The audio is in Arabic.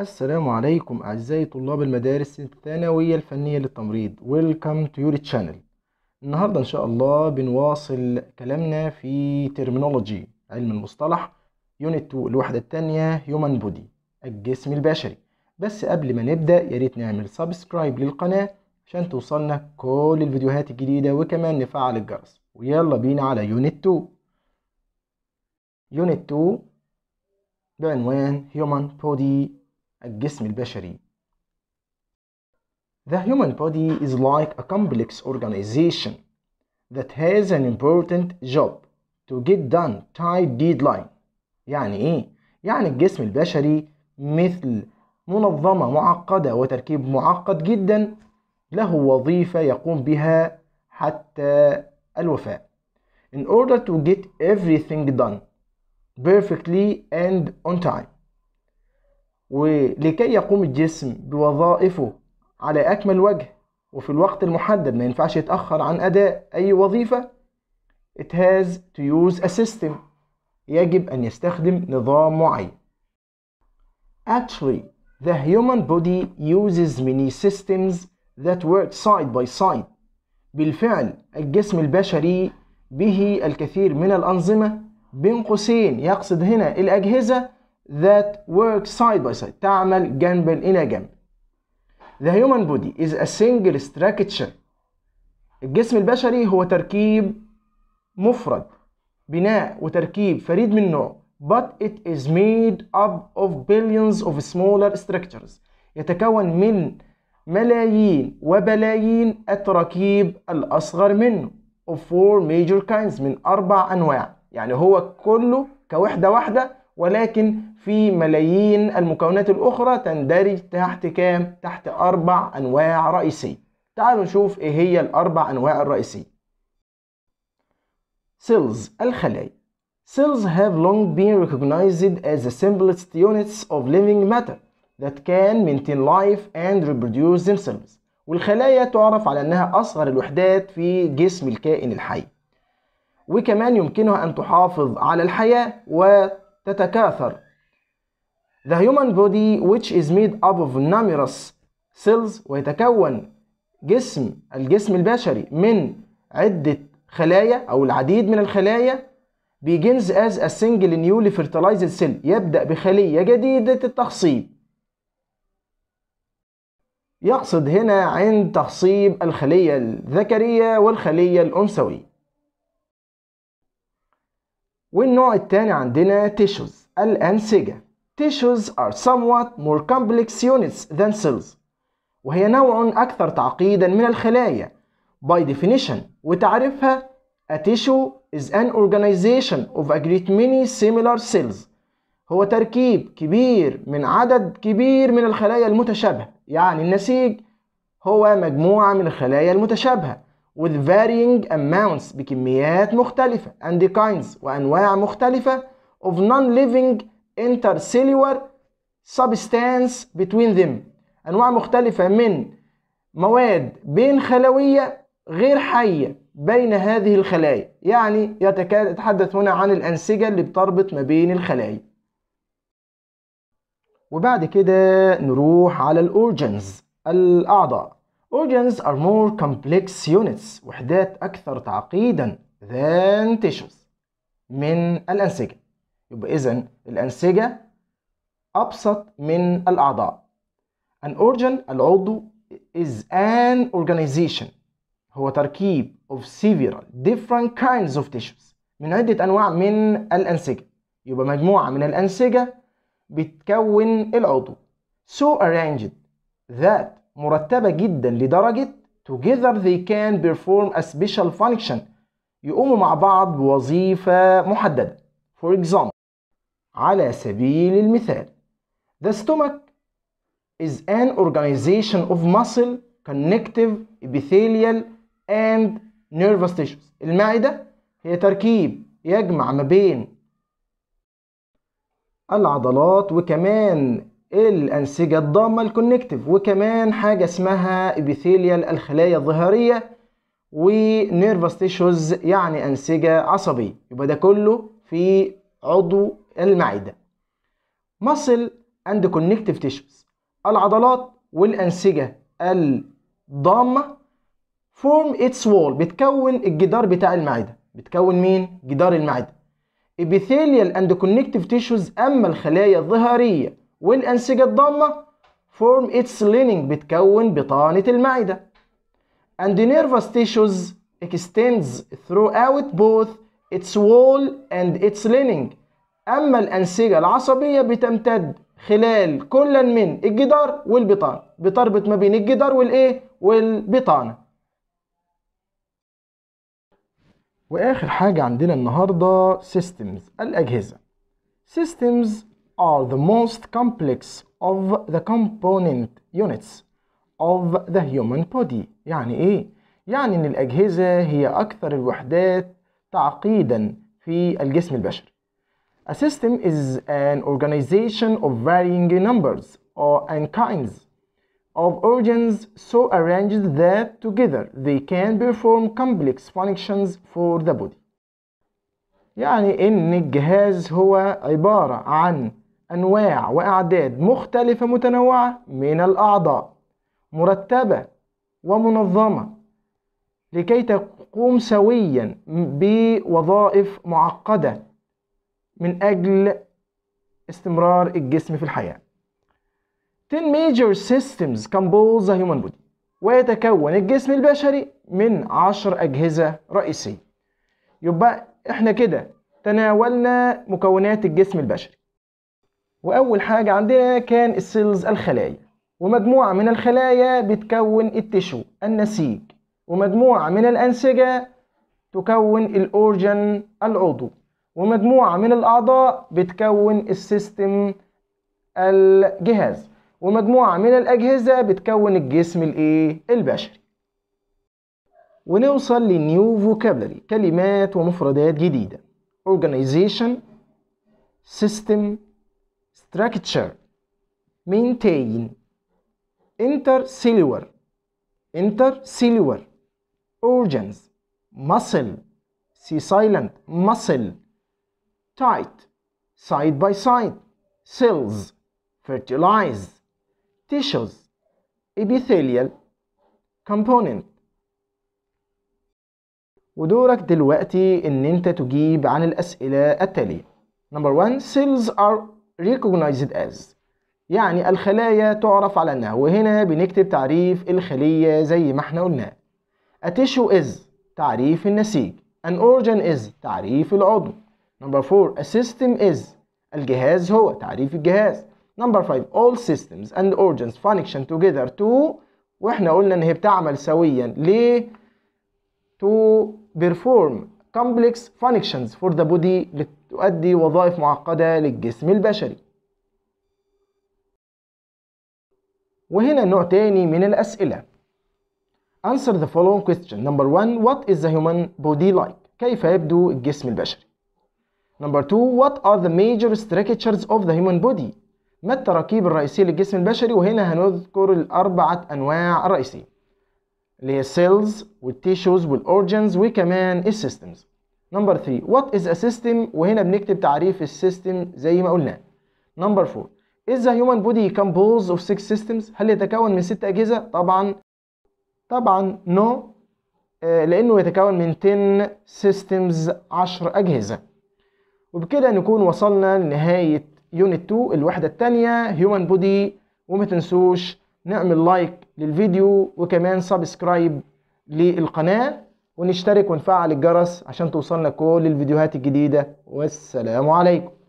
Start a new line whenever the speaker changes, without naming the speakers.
السلام عليكم أعزائي طلاب المدارس الثانوية الفنية للتمريض Welcome to your channel النهاردة إن شاء الله بنواصل كلامنا في terminology علم المصطلح يونت 2 الوحدة الثانية هيومن بودي الجسم البشري بس قبل ما نبدأ يا ريت نعمل سبسكرايب للقناة عشان توصلنا كل الفيديوهات الجديدة وكمان نفعل الجرس ويلا بينا على يونت 2 يونت 2 بعنوان هيومن بودي الجسم البشري The human body is like a complex organization that has an important job to get done tight deadline يعني ايه؟ يعني الجسم البشري مثل منظمة معقدة وتركيب معقد جدا له وظيفة يقوم بها حتى الوفاء in order to get everything done perfectly and on time ولكي يقوم الجسم بوظائفه على أكمل وجه وفي الوقت المحدد ما ينفعش يتأخر عن أداء أي وظيفة it has to use a system يجب أن يستخدم نظام معين Actually, the human body uses many systems that work side by side بالفعل الجسم البشري به الكثير من الأنظمة بين قوسين يقصد هنا الأجهزة that work side by side تعمل جنبا إلى جنب The human body is a single structure الجسم البشري هو تركيب مفرد بناء وتركيب فريد من نوعه. but it is made up of billions of smaller structures يتكون من ملايين وبلايين التراكيب الأصغر منه of four major kinds من أربع أنواع يعني هو كله كوحدة واحدة ولكن في ملايين المكونات الأخرى تندرج تحت كام؟ تحت أربع أنواع رئيسية تعالوا نشوف إيه هي الأربع أنواع الرئيسية Cells الخلايا Cells have long been recognized as the simplest units of living matter that can maintain life and reproduce themselves والخلايا تعرف على أنها أصغر الوحدات في جسم الكائن الحي وكمان يمكنها أن تحافظ على الحياة وتتكاثر The human body which is made up of numerous cells ويتكون جسم الجسم البشري من عدة خلايا أو العديد من الخلايا begins as a single newly fertilized cell يبدأ بخلية جديدة التخصيب يقصد هنا عند تخصيب الخلية الذكرية والخلية الأنثوية والنوع الثاني عندنا tissues الأنسجة tissues are somewhat more complex units than cells وهي نوع أكثر تعقيدا من الخلايا by definition وتعريفها a tissue is an organization of a great many similar cells هو تركيب كبير من عدد كبير من الخلايا المتشابهة يعني النسيج هو مجموعة من الخلايا المتشابهة with varying amounts بكميات مختلفة and kinds وأنواع مختلفة of non-living intercellular substance between them انواع مختلفه من مواد بين خلويه غير حيه بين هذه الخلايا يعني يتحدث هنا عن الانسجه اللي بتربط ما بين الخلايا وبعد كده نروح على الاورجنز الاعضاء organs are more complex units وحدات اكثر تعقيدا than tissues من الانسجه يبقى إذا الأنسجة أبسط من الأعضاء An organ العضو is an organization هو تركيب of several different kinds of tissues من عدة أنواع من الأنسجة يبقى مجموعة من الأنسجة بتكون العضو so arranged that مرتبة جدا لدرجة together they can perform a special function يقوموا مع بعض بوظيفة محددة for example على سبيل المثال The stomach is an organization of muscle, connective, epithelial and nervous tissues المعدة هي تركيب يجمع ما بين العضلات وكمان الأنسجة الضامة الكونكتيف وكمان حاجة اسمها ابيثيليال الخلايا الظهرية ونيرفس تيشوز يعني أنسجة عصبية يبقى ده كله في عضو المعدة muscle and connective tissues العضلات والأنسجة الضامة form its wall بتكون الجدار بتاع المعدة بتكون مين؟ جدار المعدة epithelial and connective tissues أما الخلايا الظهرية والأنسجة الضامة form its lining بتكون بطانة المعدة and the nervous tissues extends throughout both its wall and its lining أما الأنسجة العصبية بتمتد خلال كلا من الجدار والبطانة بتربط ما بين الجدار والإيه والبطانة وآخر حاجة عندنا النهاردة systems الأجهزة systems are the most complex of the component units of the human body يعني إيه؟ يعني إن الأجهزة هي أكثر الوحدات تعقيدا في الجسم البشري A system is an organization of varying numbers or and kinds of organs so arranged that together they can perform complex functions for the body. يعني إن الجهاز هو عبارة عن أنواع وأعداد مختلفة متنوعة من الأعضاء مرتبة ومنظمة لكي تقوم سويا بوظائف معقدة من أجل استمرار الجسم في الحياة 10 major systems compose the human body ويتكون الجسم البشري من 10 أجهزة رئيسية يبقى احنا كده تناولنا مكونات الجسم البشري وأول حاجة عندنا كان السيلز الخلايا ومجموعة من الخلايا بتكون التشو النسيج ومجموعة من الأنسجة تكون الأورجن العضو ومجموعة من الأعضاء بتكون السيستم الجهاز ومجموعة من الأجهزة بتكون الجسم الإيه؟ البشري ونوصل لنيو فوكابلري كلمات ومفردات جديدة organization system structure maintain intercellular intercellular organs muscle silent muscle tight side by side cells fertilize tissues epithelial component ودورك دلوقتي ان انت تجيب عن الاسئله التاليه نمبر 1 cells are recognized as يعني الخلايا تعرف على انها وهنا بنكتب تعريف الخليه زي ما احنا قلنا a tissue is تعريف النسيج an organ is تعريف العضو نمبر 4 a system is الجهاز هو تعريف الجهاز نمبر 5 all systems and organs function together to واحنا قلنا ان هي بتعمل سويا ليه to perform complex functions for the body لتؤدي وظائف معقدة للجسم البشري وهنا نوع تاني من الأسئلة Answer the following question Number one, What is the human body like? كيف يبدو الجسم البشري؟ نمبر 2 what are the major structures of the human body ما التراكيب الرئيسية للجسم البشري وهنا هنذكر الأربعة أنواع الرئيسية اللي هي السيلز والتيشوز والأورجنز وكمان السيستمز نمبر 3 what is a system وهنا بنكتب تعريف السيستم زي ما قلنا نمبر 4 is the human body composed of six systems هل يتكون من ست أجهزة طبعا طبعا no آه، لأنه يتكون من 10 systems 10 أجهزة وبكده نكون وصلنا لنهاية يونت 2 الوحدة الثانية هيومن بودي وما تنسوش نعمل لايك للفيديو وكمان سبسكرايب للقناة ونشترك ونفعل الجرس عشان توصلنا كل الفيديوهات الجديدة والسلام عليكم